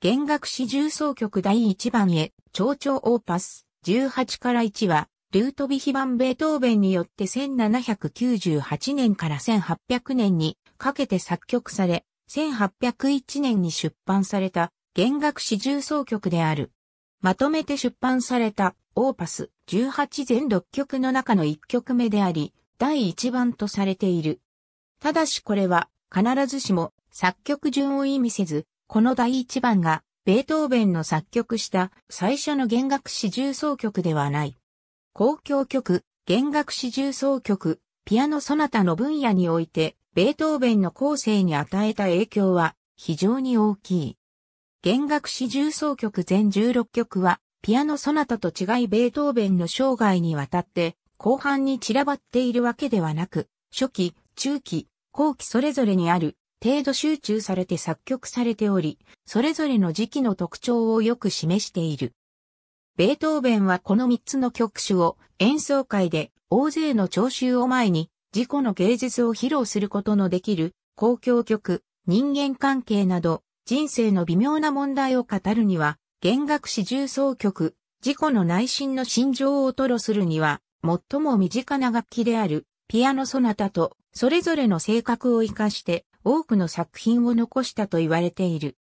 弦楽四重奏曲第1番へ、蝶々オーパス、18から1は、ルートビヒバンベートーベンによって1798年から1800年にかけて作曲され、1801年に出版された弦楽四重奏曲である。まとめて出版されたオーパス18全6曲の中の1曲目であり、第1番とされている。ただしこれは必ずしも作曲順を意味せず、この第一番が、ベートーベンの作曲した最初の弦楽四重奏曲ではない。交響曲、弦楽四重奏曲、ピアノソナタの分野において、ベートーベンの後世に与えた影響は非常に大きい。弦楽四重奏曲全16曲は、ピアノソナタと違いベートーベンの生涯にわたって後半に散らばっているわけではなく、初期、中期、後期それぞれにある程度集中されて作曲されており、それぞれの時期の特徴をよく示している。ベートーベンはこの3つの曲種を演奏会で大勢の聴衆を前に自己の芸術を披露することのできる公共曲、人間関係など人生の微妙な問題を語るには弦楽四重奏曲、自己の内心の心情を吐露するには最も身近な楽器であるピアノソナタとそれぞれの性格を活かして多くの作品を残したと言われている。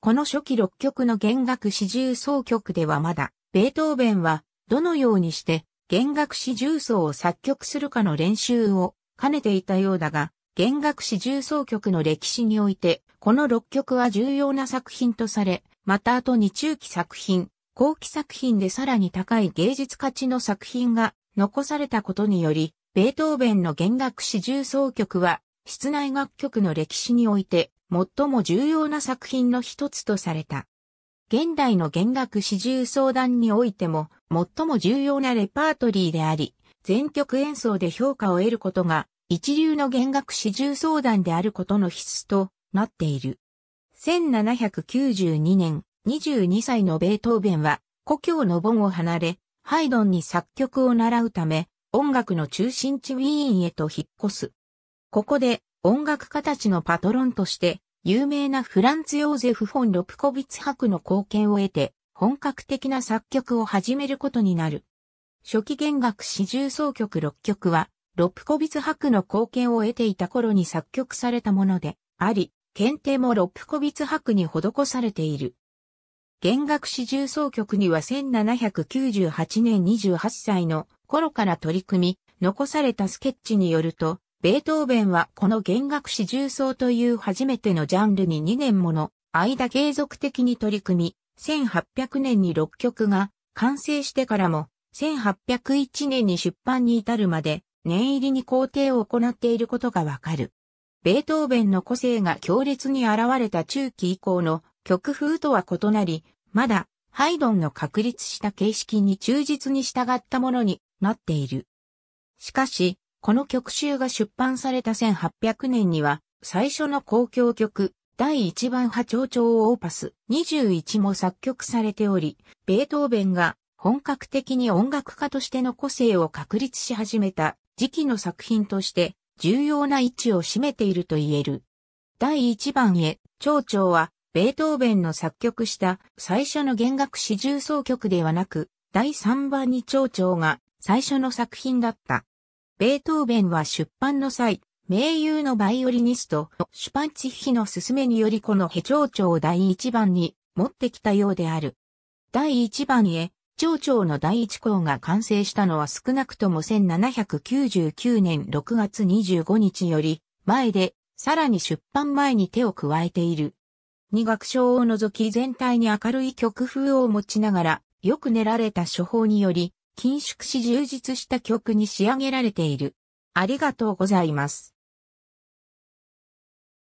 この初期6曲の弦楽四重奏曲ではまだ、ベートーベンはどのようにして弦楽四重奏を作曲するかの練習を兼ねていたようだが、弦楽四重奏曲の歴史において、この6曲は重要な作品とされ、また後に中期作品、後期作品でさらに高い芸術価値の作品が残されたことにより、ベートーベンの弦楽四重奏曲は室内楽曲の歴史において最も重要な作品の一つとされた。現代の弦楽四重相談においても最も重要なレパートリーであり、全曲演奏で評価を得ることが一流の弦楽四重相談であることの必須となっている。1792年、22歳のベートーベンは故郷のボンを離れ、ハイドンに作曲を習うため、音楽の中心地ウィーンへと引っ越す。ここで音楽家たちのパトロンとして有名なフランツ・ヨーゼフ・フォン・ロプコビツ博の貢献を得て本格的な作曲を始めることになる。初期弦楽四重奏曲6曲はロプコビツ博の貢献を得ていた頃に作曲されたものであり、検定もロプコビツ博に施されている。弦楽四重奏曲には1798年28歳の頃から取り組み、残されたスケッチによると、ベートーベンはこの弦楽四重奏という初めてのジャンルに2年もの間継続的に取り組み、1800年に6曲が完成してからも、1801年に出版に至るまで念入りに工程を行っていることがわかる。ベートーベンの個性が強烈に現れた中期以降の曲風とは異なり、まだハイドンの確立した形式に忠実に従ったものになっている。しかし、この曲集が出版された1800年には、最初の公共曲、第1番波長調オーパス21も作曲されており、ベートーベンが本格的に音楽家としての個性を確立し始めた時期の作品として重要な位置を占めていると言える。第1番へ、長調はベートーベンの作曲した最初の弦楽四重奏曲ではなく、第3番に長調が最初の作品だった。ベートーベンは出版の際、名優のバイオリニスト、シュパンツィヒの勧めによりこのヘ長調を第一番に持ってきたようである。第一番へ、長調の第一項が完成したのは少なくとも1799年6月25日より前で、さらに出版前に手を加えている。二学章を除き全体に明るい曲風を持ちながら、よく練られた処方により、緊縮し充実した曲に仕上げられている。ありがとうございます。